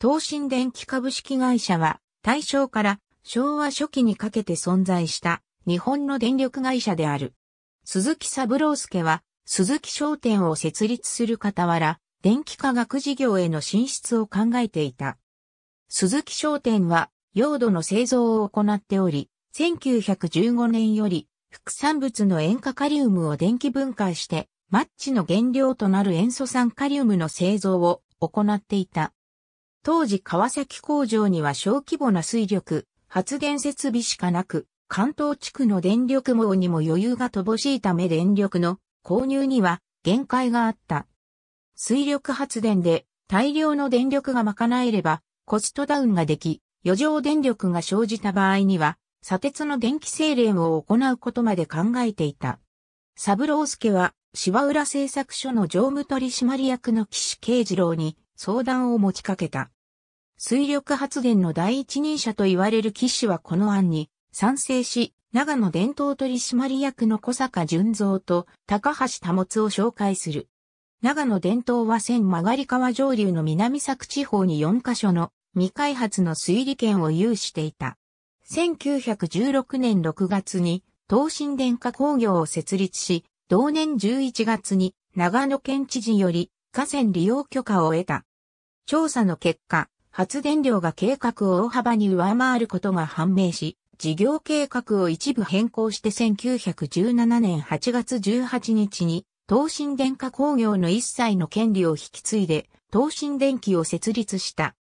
東進電気株式会社は、大正から昭和初期にかけて存在した日本の電力会社である。鈴木三郎介は、鈴木商店を設立する傍ら、電気化学事業への進出を考えていた。鈴木商店は、用土の製造を行っており、1915年より、副産物の塩化カリウムを電気分解して、マッチの原料となる塩素酸カリウムの製造を行っていた。当時川崎工場には小規模な水力、発電設備しかなく、関東地区の電力網にも余裕が乏しいため電力の購入には限界があった。水力発電で大量の電力が賄えればコストダウンができ、余剰電力が生じた場合には、砂鉄の電気精錬を行うことまで考えていた。サブロースケは芝浦製作所の常務取締役の岸慶次郎に相談を持ちかけた。水力発電の第一人者と言われる岸はこの案に賛成し、長野伝統取締役の小坂淳三と高橋保を紹介する。長野伝統は千曲川上流の南作地方に4カ所の未開発の水利権を有していた。1916年6月に東進電化工業を設立し、同年11月に長野県知事より河川利用許可を得た。調査の結果、発電量が計画を大幅に上回ることが判明し、事業計画を一部変更して1917年8月18日に、東進電化工業の一切の権利を引き継いで、東進電機を設立した。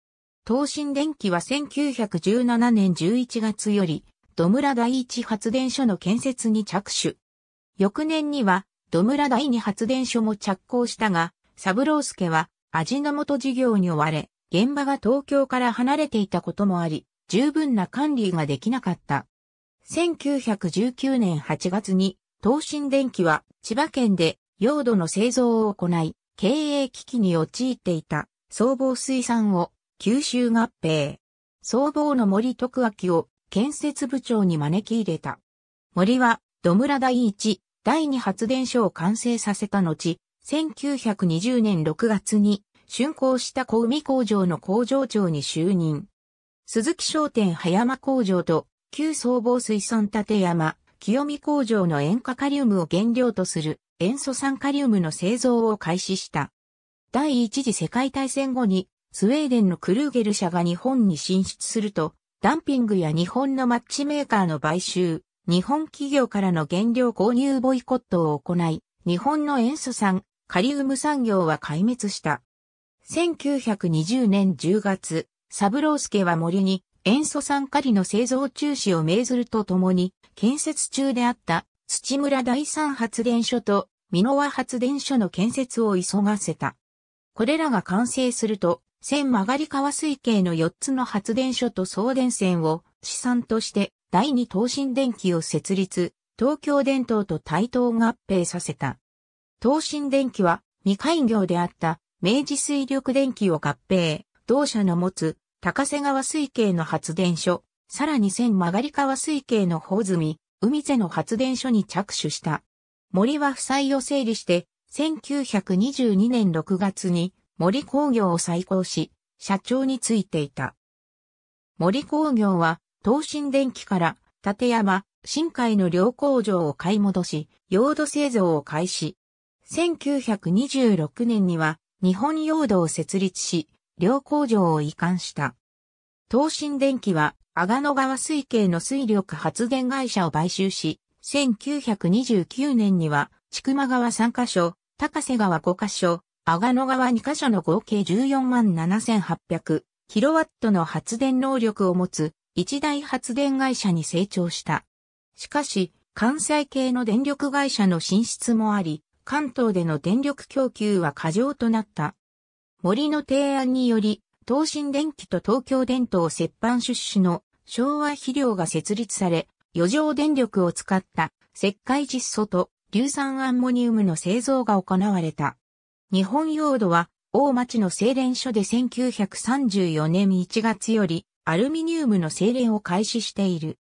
東進電機は1917年11月より、土村第一発電所の建設に着手。翌年には、土村第二発電所も着工したが、三郎助は、味の素事業に追われ、現場が東京から離れていたこともあり、十分な管理ができなかった。1919年8月に、東進電機は千葉県で用土の製造を行い、経営危機に陥っていた総合水産を吸収合併。総合の森徳明を建設部長に招き入れた。森は土村第一、第二発電所を完成させた後、1920年6月に竣工した小海工場の工場長に就任。鈴木商店葉山工場と旧総合水産立山、清見工場の塩化カリウムを原料とする塩素酸カリウムの製造を開始した。第一次世界大戦後にスウェーデンのクルーゲル社が日本に進出すると、ダンピングや日本のマッチメーカーの買収、日本企業からの原料購入ボイコットを行い、日本の塩素酸、カリウム産業は壊滅した。1920年10月、サブロースケは森に塩素酸カリの製造中止を命ずるとともに、建設中であった土村第三発電所と美濃和発電所の建設を急がせた。これらが完成すると、千曲川水系の4つの発電所と送電線を資産として第二東進電機を設立、東京電灯と対等合併させた。東進電機は未開業であった明治水力電機を合併、同社の持つ高瀬川水系の発電所、さらに千曲川水系の宝積、海瀬の発電所に着手した。森は負債を整理して、1922年6月に森工業を再興し、社長についていた。森工業は、東進電機から立山、深海の両工場を買い戻し、用土製造を開始。1926年には、日本用土を設立し、両工場を移管した。東進電機は、阿賀野川水系の水力発電会社を買収し、1929年には、千曲川3カ所、高瀬川5カ所、阿賀野川2カ所の合計14万7800キロワットの発電能力を持つ一大発電会社に成長した。しかし、関西系の電力会社の進出もあり、関東での電力供給は過剰となった。森の提案により、東進電機と東京電灯折半出資の昭和肥料が設立され、余剰電力を使った石灰窒素と硫酸アンモニウムの製造が行われた。日本用土は大町の精錬所で1934年1月よりアルミニウムの精錬を開始している。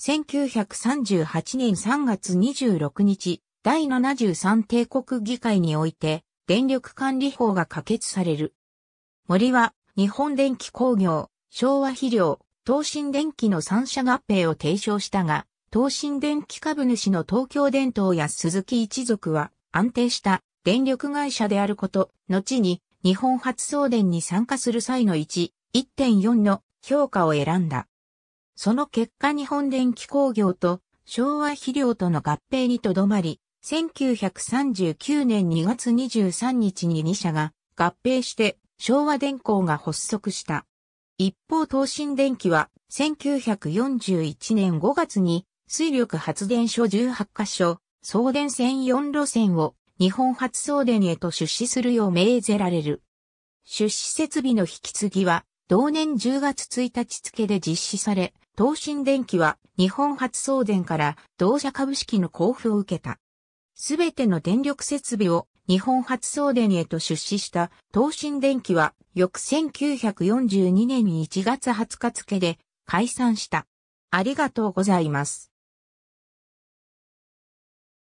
1938年3月26日、第73帝国議会において電力管理法が可決される。森は日本電気工業、昭和肥料、東進電機の三社合併を提唱したが、東進電機株主の東京電灯や鈴木一族は安定した電力会社であること、後に日本発送電に参加する際の1、1.4の評価を選んだ。その結果日本電気工業と昭和肥料との合併にとどまり、1939年2月23日に2社が合併して昭和電工が発足した。一方東進電機は1941年5月に水力発電所18カ所、送電線4路線を日本初送電へと出資するよう命ぜられる。出資設備の引き継ぎは同年10月1日付で実施され、東進電機は日本初送電から同社株式の交付を受けた。すべての電力設備を日本初送電へと出資した東進電機は翌1942年1月20日付で解散した。ありがとうございます。